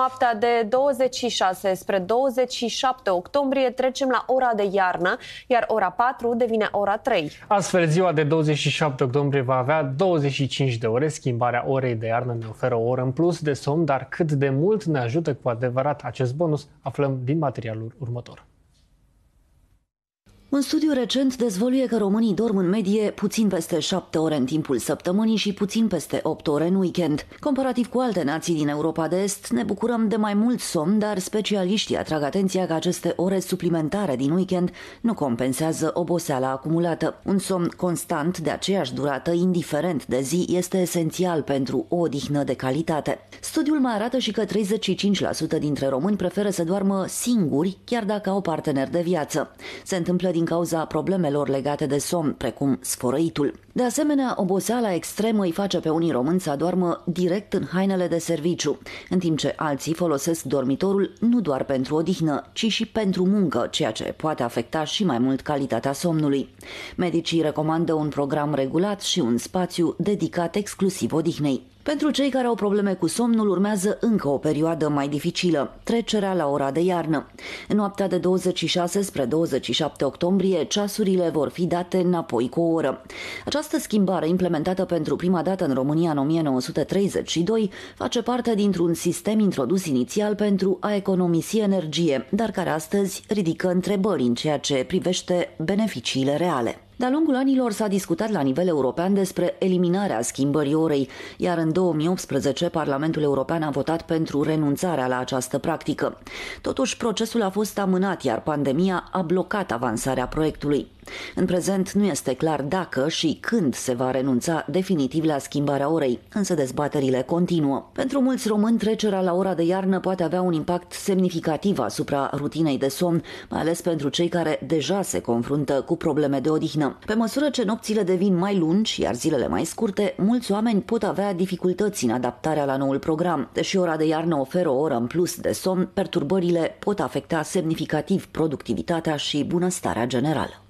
noaptea de 26 spre 27 octombrie trecem la ora de iarnă, iar ora 4 devine ora 3. Astfel, ziua de 27 octombrie va avea 25 de ore. Schimbarea orei de iarnă ne oferă o oră în plus de somn, dar cât de mult ne ajută cu adevărat acest bonus, aflăm din materialul următor. Un studiu recent dezvoluie că românii dorm în medie puțin peste 7 ore în timpul săptămânii și puțin peste 8 ore în weekend. Comparativ cu alte nații din Europa de Est, ne bucurăm de mai mult somn, dar specialiștii atrag atenția că aceste ore suplimentare din weekend nu compensează oboseala acumulată. Un somn constant de aceeași durată, indiferent de zi, este esențial pentru o odihnă de calitate. Studiul mai arată și că 35% dintre români preferă să doarmă singuri, chiar dacă au partener de viață. Se întâmplă din din cauza problemelor legate de somn, precum sfărăitul. De asemenea, oboseala extremă îi face pe unii români să doarmă direct în hainele de serviciu, în timp ce alții folosesc dormitorul nu doar pentru odihnă, ci și pentru muncă, ceea ce poate afecta și mai mult calitatea somnului. Medicii recomandă un program regulat și un spațiu dedicat exclusiv odihnei. Pentru cei care au probleme cu somnul, urmează încă o perioadă mai dificilă, trecerea la ora de iarnă. În noaptea de 26 spre 27 octombrie, ceasurile vor fi date înapoi cu o oră. Această această schimbare, implementată pentru prima dată în România în 1932, face parte dintr-un sistem introdus inițial pentru a economisi energie, dar care astăzi ridică întrebări în ceea ce privește beneficiile reale. De-a lungul anilor s-a discutat la nivel european despre eliminarea schimbării orei, iar în 2018 Parlamentul European a votat pentru renunțarea la această practică. Totuși, procesul a fost amânat, iar pandemia a blocat avansarea proiectului. În prezent nu este clar dacă și când se va renunța definitiv la schimbarea orei, însă dezbaterile continuă. Pentru mulți români, trecerea la ora de iarnă poate avea un impact semnificativ asupra rutinei de somn, mai ales pentru cei care deja se confruntă cu probleme de odihnă. Pe măsură ce nopțile devin mai lungi, iar zilele mai scurte, mulți oameni pot avea dificultăți în adaptarea la noul program. Deși ora de iarnă oferă o oră în plus de somn, perturbările pot afecta semnificativ productivitatea și bunăstarea generală.